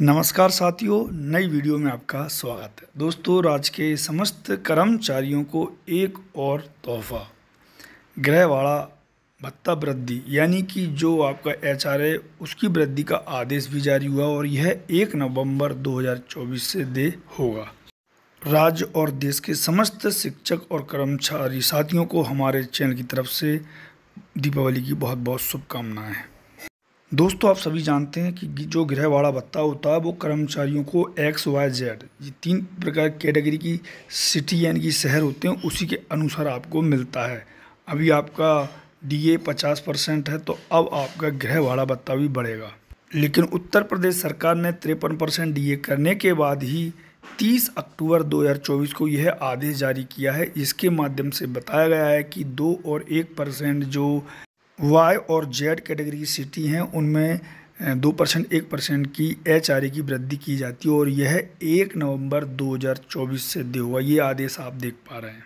नमस्कार साथियों नई वीडियो में आपका स्वागत है दोस्तों राज्य के समस्त कर्मचारियों को एक और तोहफा गृहवाड़ा भत्ता वृद्धि यानी कि जो आपका एच है उसकी वृद्धि का आदेश भी जारी हुआ और यह एक नवंबर 2024 से दे होगा राज्य और देश के समस्त शिक्षक और कर्मचारी साथियों को हमारे चैनल की तरफ से दीपावली की बहुत बहुत शुभकामनाएँ दोस्तों आप सभी जानते हैं कि जो गृह वाला भत्ता होता है वो कर्मचारियों को एक्स वाई जेड ये तीन प्रकार कैटेगरी की सिटी यानी कि शहर होते हैं उसी के अनुसार आपको मिलता है अभी आपका डीए पचास परसेंट है तो अब आपका गृह वाला भत्ता भी बढ़ेगा लेकिन उत्तर प्रदेश सरकार ने तिरपन परसेंट डी करने के बाद ही 30 अक्टूबर 2024 को यह आदेश जारी किया है इसके माध्यम से बताया गया है कि दो और एक परसेंट जो वाई और जेड कैटेगरी की सिटी हैं उनमें दो परसेंट एक परसेंट की एच आर ए की वृद्धि की जाती है और यह एक नवंबर दो हज़ार चौबीस से दे हुआ ये आदेश आप देख पा रहे हैं